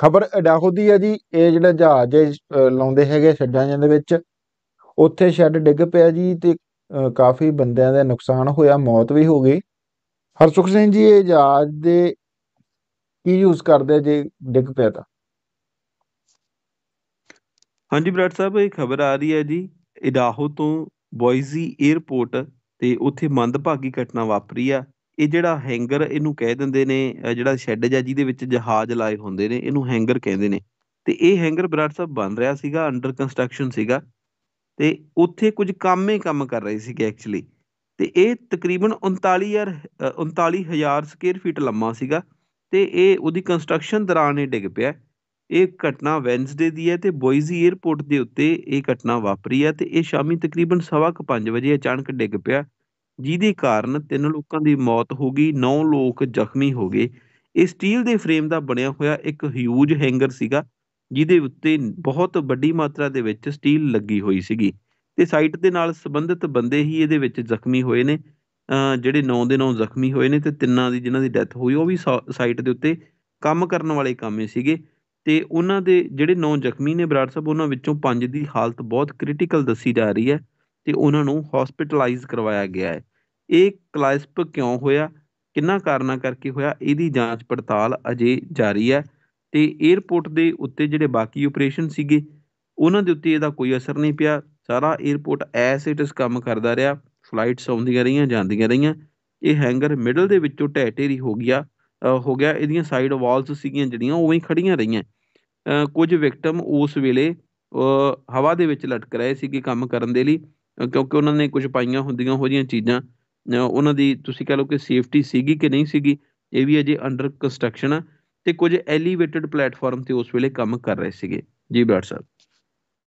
ਖਬਰ ਅਡਾਹੋ ਦੀ ਹੈ ਜੀ ਇਹ ਜਿਹੜਾ ਜਹਾਜ਼ ਲਾਉਂਦੇ ਹੈਗੇ ਛੱਡਾਂ ਜਾਂਦੇ ਵਿੱਚ ਉੱਥੇ ਸ਼ੈੱਡ ਡਿੱਗ ਪਿਆ ਜੀ ਤੇ ਕਾਫੀ ਬੰਦਿਆਂ ਦਾ ਨੁਕਸਾਨ ਹੋਇਆ ਮੌਤ ਵੀ ਹੋ ਗਈ ਹਰਸੁਖ ਸਿੰਘ ਜੀ ਇਹ ਜਹਾਜ਼ ਦੇ ਕੀ ਯੂਜ਼ ਕਰਦੇ ਜੇ ਡਿੱਗ ਪਿਆ ਤਾਂ ਹਾਂਜੀ ਬ੍ਰਾਦਰ ਸਾਹਿਬ ਇਹ ਖਬਰ ਆ ਰਹੀ ਹੈ ਜੀ ਇਡਾਹੋ ਤੋਂ ਬੋਇਜ਼ੀ 에ਅਰਪੋਰਟ ਤੇ ਉੱਥੇ ਮੰਦਭਾਗੀ ਘਟਨਾ ਵਾਪਰੀ ਆ ਇਹ ਜਿਹੜਾ ਹੈਂਗਰ ਇਹਨੂੰ ਕਹਿ ਦਿੰਦੇ ਨੇ ਜਿਹੜਾ ਸ਼ੈੱਡ ਜਾਂ ਜਿਹਦੇ ਵਿੱਚ ਜਹਾਜ਼ ਲਾਏ ਹੁੰਦੇ ਨੇ ਇਹਨੂੰ ਹੈਂਗਰ ਕਹਿੰਦੇ ਨੇ ਤੇ ਇਹ ਹੈਂਗਰ ਬਰਾੜ ਸਾਹਿਬ ਬਣ ਰਿਹਾ ਸੀਗਾ ਅੰਡਰ ਕੰਸਟਰਕਸ਼ਨ ਸੀਗਾ ਤੇ ਉੱਥੇ ਕੁਝ ਕੰਮੇ ਕੰਮ ਕਰ ਰਹੇ ਸੀਗੇ ਐਕਚੁਅਲੀ ਤੇ ਇਹ ਤਕਰੀਬਨ 39000 39000 ਸਕੁਅਰ ਫੀਟ ਲੰਮਾ ਸੀਗਾ ਤੇ ਇਹ ਉਹਦੀ ਕੰਸਟਰਕਸ਼ਨ ਦੌਰਾਨ ਹੀ ਡਿੱਗ ਪਿਆ ਇਹ ਘਟਨਾ ਵੈਨਸਡੇ ਦੀ ਹੈ ਤੇ ਬੋਇਜ਼ੀ 에ਅਰਪੋਰਟ ਦੇ ਉੱਤੇ ਇਹ ਘਟਨਾ ਵਾਪਰੀ ਹੈ ਤੇ ਇਹ ਸ਼ਾਮੀ ਤਕਰੀਬਨ 5:30 ਵਜੇ ਅਚਾਨਕ ਡਿੱਗ ਪਿਆ ਜਿਹਦੇ ਕਾਰਨ ਤਿੰਨ ਲੋਕਾਂ ਦੀ ਮੌਤ ਹੋ ਗਈ ਨੌ ਲੋਕ ਜ਼ਖਮੀ ਹੋ ਗਏ ਇਹ ਸਟੀਲ ਦੇ ਫਰੇਮ ਦਾ ਬਣਿਆ ਹੋਇਆ ਇੱਕ ਹਿਊਜ ਹੈਂਗਰ ਸੀਗਾ ਜਿਹਦੇ ਉੱਤੇ ਬਹੁਤ ਵੱਡੀ ਮਾਤਰਾ ਦੇ ਵਿੱਚ ਸਟੀਲ ਲੱਗੀ ਹੋਈ ਸੀਗੀ ਤੇ ਸਾਈਟ ਦੇ ਨਾਲ ਸੰਬੰਧਿਤ ਬੰਦੇ ਹੀ ਇਹਦੇ ਵਿੱਚ ਜ਼ਖਮੀ ਹੋਏ ਨੇ ਜਿਹੜੇ 9 ਦੇ 9 ਜ਼ਖਮੀ ਹੋਏ ਨੇ ਤੇ ਤਿੰਨਾਂ ਦੀ ਜਿਨ੍ਹਾਂ ਦੀ ਡੈਥ ਹੋਈ ਉਹ ਵੀ ਸਾਈਟ ਦੇ ਉੱਤੇ ਕੰਮ ਕਰਨ ਵਾਲੇ ਕਾਮੇ ਸੀਗੇ ਤੇ ਉਹਨਾਂ ਦੇ ਜਿਹੜੇ 9 ਜ਼ਖਮੀ ਨੇ ਬਰਾੜ ਸਾਹਿਬ ਉਹਨਾਂ ਵਿੱਚੋਂ 5 ਦੀ ਹਾਲਤ ਬਹੁਤ ਕ੍ਰਿਟੀਕਲ ਦੱਸੀ ਜਾ ਰਹੀ ਹੈ ਤੇ ਉਹਨਾਂ ਨੂੰ ਹਸਪੀਟਲਾਈਜ਼ ਕਰਵਾਇਆ ਗਿਆ ਹੈ ਇਹ ਕਲਾਇਸਪ ਕਿਉਂ ਹੋਇਆ ਕਿੰਨਾ ਕਾਰਨਾਂ ਕਰਕੇ ਹੋਇਆ ਇਹਦੀ ਜਾਂਚ ਪੜਤਾਲ ਅਜੇ ਜਾਰੀ ਹੈ ਤੇ 에어ਪੋਰਟ ਦੇ ਉੱਤੇ ਜਿਹੜੇ ਬਾਕੀ ਆਪਰੇਸ਼ਨ ਸੀਗੇ ਉਹਨਾਂ ਦੇ ਉੱਤੇ ਇਹਦਾ ਕੋਈ ਅਸਰ ਨਹੀਂ ਪਿਆ ਸਾਰਾ 에어ਪੋਰਟ ਐਸ ਇਟ ਇਸ ਕੰਮ ਕਰਦਾ ਰਿਹਾ ਫਲਾਈਟਸ ਆਉਂਦੀਆਂ ਰਹੀਆਂ ਜਾਂਦੀਆਂ ਰਹੀਆਂ ਇਹ ਹੈਂਗਰ ਮਿਡਲ ਦੇ ਵਿੱਚੋਂ ਢਹਿ ਢੇਰੀ ਹੋ ਗਿਆ ਹੋ ਗਿਆ ਇਹਦੀਆਂ ਸਾਈਡ ਵਾਲਸ ਸੀਗੀਆਂ ਜਿਹੜੀਆਂ ਉਵੇਂ ਹੀ ਖੜੀਆਂ ਰਹੀਆਂ ਕੁਝ ਵਿਕਟਮ ਉਸ ਵੇਲੇ ਹਵਾ ਦੇ ਵਿੱਚ ਲਟਕ ਰਹੇ ਸੀਗੇ ਕੰਮ ਕਰਨ ਦੇ ਲਈ ਕਿਉਂਕਿ ਉਹਨਾਂ ਨੇ ਕੁਝ ਪਾਈਆਂ ਹੁੰਦੀਆਂ ਉਹ ਜੀਆਂ ਚੀਜ਼ਾਂ ਉਹਨਾਂ ਦੀ ਤੁਸੀਂ ਕਹ ਲਓ ਕਿ ਸੇਫਟੀ ਸੀਗੀ ਕਿ ਨਹੀਂ ਸੀਗੀ ਇਹ ਵੀ ਅਜੇ ਅੰਡਰ ਕੰਸਟਰਕਸ਼ਨ ਆ ਤੇ ਕੁਝ ਐਲੀਵੇਟਡ ਪਲੇਟਫਾਰਮ ਤੇ ਉਸ ਵੇਲੇ ਕੰਮ ਕਰ ਰਹੇ ਸੀਗੇ ਜੀ ਬਰਾੜ ਸਾਹਿਬ